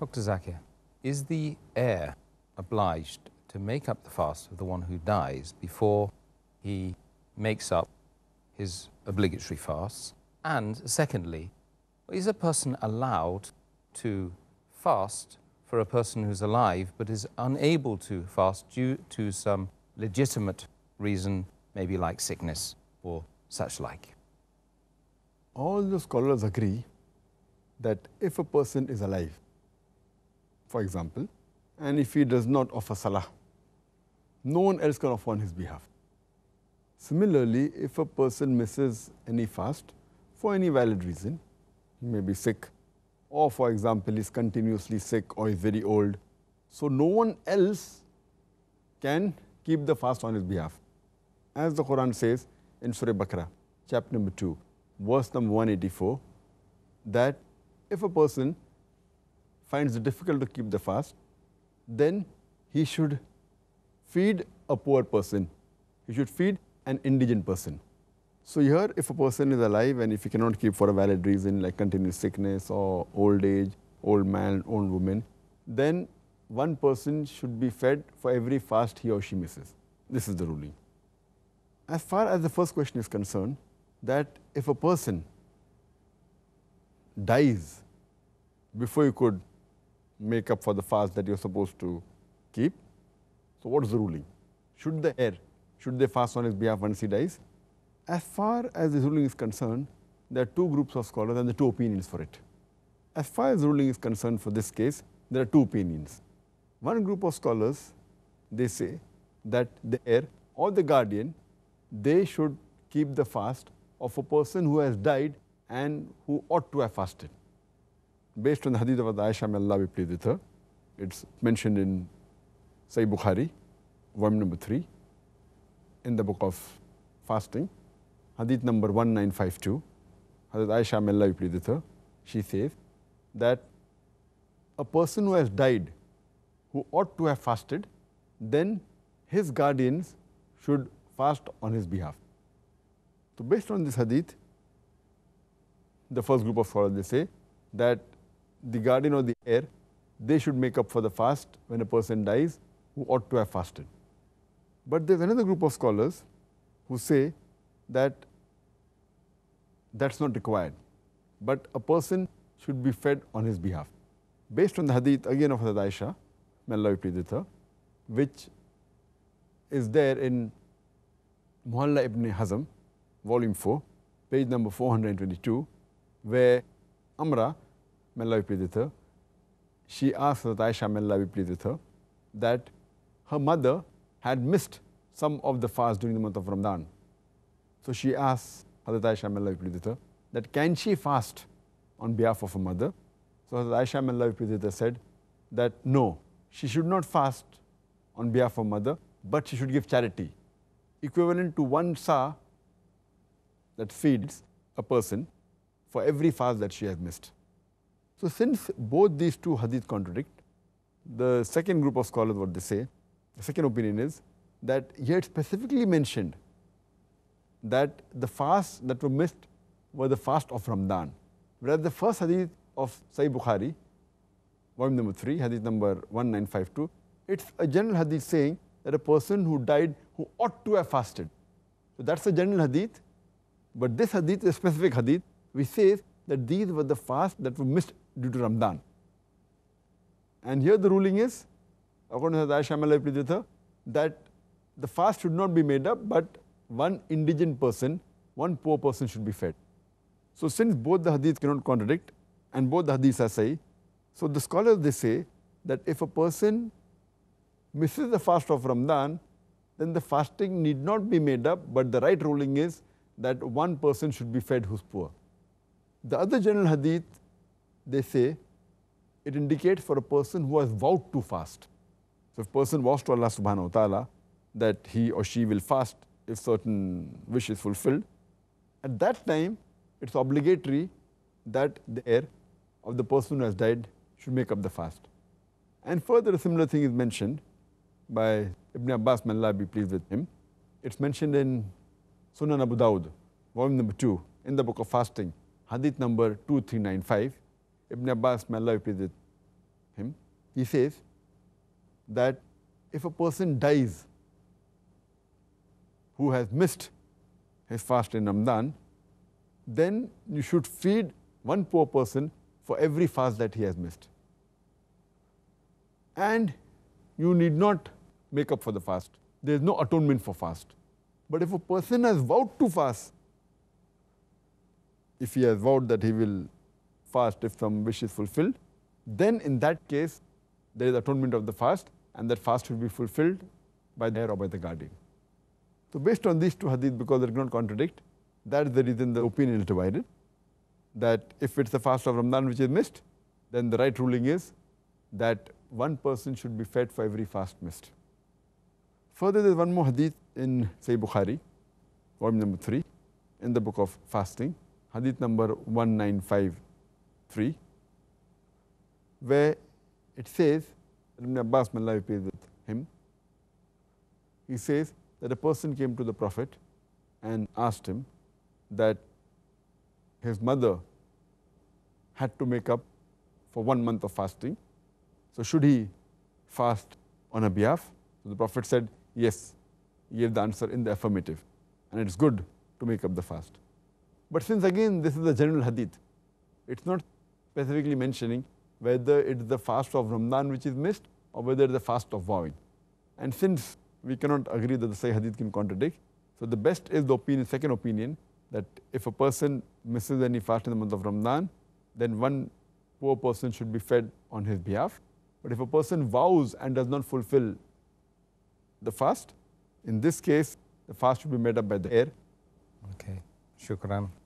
Dr. Zakir, is the heir obliged to make up the fast of the one who dies before he makes up his obligatory fasts? And secondly, is a person allowed to fast for a person who's alive but is unable to fast due to some legitimate reason, maybe like sickness or such like? All the scholars agree that if a person is alive for example, and if he does not offer salah, no one else can offer on his behalf. Similarly, if a person misses any fast for any valid reason, he may be sick, or for example, is continuously sick or is very old. So, no one else can keep the fast on his behalf. As the Quran says in Surah Baqarah, chapter number 2, verse number 184, that if a person finds it difficult to keep the fast, then he should feed a poor person. He should feed an indigent person. So here, if a person is alive and if he cannot keep for a valid reason like continuous sickness or old age, old man, old woman, then one person should be fed for every fast he or she misses. This is the ruling. As far as the first question is concerned, that if a person dies before he could make up for the fast that you're supposed to keep. So what is the ruling? Should the heir, should they fast on his behalf once he dies? As far as this ruling is concerned, there are two groups of scholars and the two opinions for it. As far as ruling is concerned for this case, there are two opinions. One group of scholars, they say that the heir or the guardian, they should keep the fast of a person who has died and who ought to have fasted based on the hadith of Aisha, may Allah be pleased with her. It's mentioned in Sahih Bukhari, volume number 3, in the book of fasting. Hadith number 1952, Hadith Aisha, may Allah be pleased with her. She says that a person who has died, who ought to have fasted, then his guardians should fast on his behalf. So based on this hadith, the first group of scholars, they say that the guardian or the heir, they should make up for the fast when a person dies who ought to have fasted. But there's another group of scholars who say that that's not required, but a person should be fed on his behalf. Based on the hadith again of Hazrat Aisha, may Allah be pleased with her, which is there in Muhalla ibn Hazm, volume 4, page number 422, where Amra Mellawi Priditha, she asked Aisha Mellawi Priditha that her mother had missed some of the fast during the month of Ramadan. So she asked Hazrat Aisha Mellawi Priditha that can she fast on behalf of her mother? So Hazrat Aisha Mellawi Priditha said that no, she should not fast on behalf of mother, but she should give charity, equivalent to one sa that feeds a person for every fast that she has missed. So, since both these two hadith contradict, the second group of scholars what they say, the second opinion is that here it specifically mentioned that the fasts that were missed were the fast of Ramadan. Whereas the first hadith of Sahih Bukhari, volume number 3, hadith number 1952, it's a general hadith saying that a person who died who ought to have fasted. So that's a general hadith, but this hadith is a specific hadith which says that these were the fasts that were missed due to Ramadan. And here the ruling is, according to Aisha that the fast should not be made up, but one indigent person, one poor person should be fed. So since both the hadiths cannot contradict, and both the hadiths are sahih, so the scholars they say that if a person misses the fast of Ramadan, then the fasting need not be made up, but the right ruling is that one person should be fed who's poor. The other general hadith, they say, it indicates for a person who has vowed to fast. So if a person vows to Allah subhanahu wa ta'ala that he or she will fast if certain wish is fulfilled, at that time it's obligatory that the heir of the person who has died should make up the fast. And further a similar thing is mentioned by Ibn Abbas, may Allah be pleased with him. It's mentioned in Sunan Abu Dawud, volume number 2, in the book of fasting hadith number 2395, Ibn Abbas, may Allah be him, he says that if a person dies who has missed his fast in Ramadan, then you should feed one poor person for every fast that he has missed. And you need not make up for the fast. There is no atonement for fast. But if a person has vowed to fast, if he has vowed that he will fast if some wish is fulfilled, then in that case there is atonement of the fast and that fast will be fulfilled by the heir or by the guardian. So, based on these two hadith because they do not contradict, that is the reason the opinion is divided that if it is the fast of Ramadan which is missed, then the right ruling is that one person should be fed for every fast missed. Further, there is one more hadith in Sahih Bukhari, volume number 3, in the book of fasting, hadith number 1953, where it says, Ibn Abbas, may Allah with him, he says that a person came to the Prophet and asked him that his mother had to make up for one month of fasting. So, should he fast on her behalf? So the Prophet said, yes. He gave the answer in the affirmative. And it's good to make up the fast. But since again this is the general hadith, it's not specifically mentioning whether it's the fast of Ramadan which is missed or whether it's the fast of vowing. And since we cannot agree that the Sahih Hadith can contradict, so the best is the opinion, second opinion, that if a person misses any fast in the month of Ramadan, then one poor person should be fed on his behalf. But if a person vows and does not fulfill the fast, in this case, the fast should be made up by the heir. Okay. Shukran.